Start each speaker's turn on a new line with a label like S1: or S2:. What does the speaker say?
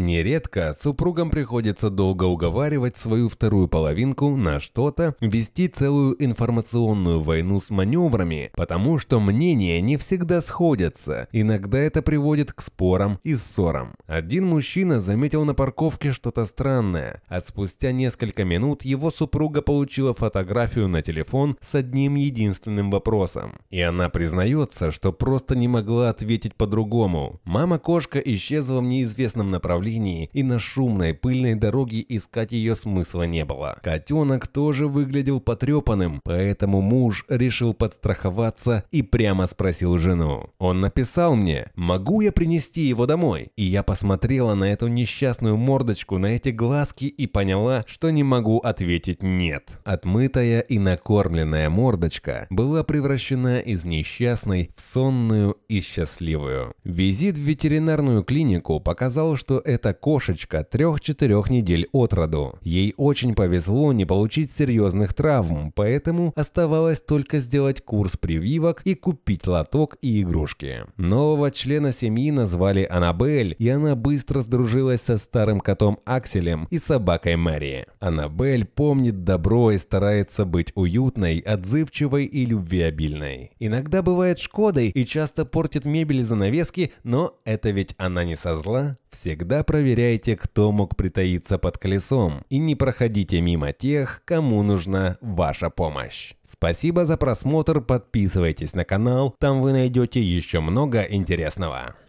S1: Нередко супругам приходится долго уговаривать свою вторую половинку на что-то, вести целую информационную войну с маневрами, потому что мнения не всегда сходятся, иногда это приводит к спорам и ссорам. Один мужчина заметил на парковке что-то странное, а спустя несколько минут его супруга получила фотографию на телефон с одним единственным вопросом. И она признается, что просто не могла ответить по-другому. Мама-кошка исчезла в неизвестном направлении, направлении, и на шумной пыльной дороге искать ее смысла не было. Котенок тоже выглядел потрепанным, поэтому муж решил подстраховаться и прямо спросил жену. Он написал мне, могу я принести его домой? И я посмотрела на эту несчастную мордочку, на эти глазки и поняла, что не могу ответить нет. Отмытая и накормленная мордочка была превращена из несчастной в сонную и счастливую. Визит в ветеринарную клинику показал, что это кошечка 3-4 недель от роду. Ей очень повезло не получить серьезных травм, поэтому оставалось только сделать курс прививок и купить лоток и игрушки. Нового члена семьи назвали Аннабель, и она быстро сдружилась со старым котом Акселем и собакой Мэри. Аннабель помнит добро и старается быть уютной, отзывчивой и любвеобильной. Иногда бывает шкодой и часто портит мебель и занавески, но это ведь она не со зла, всегда проверяйте, кто мог притаиться под колесом, и не проходите мимо тех, кому нужна ваша помощь. Спасибо за просмотр, подписывайтесь на канал, там вы найдете еще много интересного.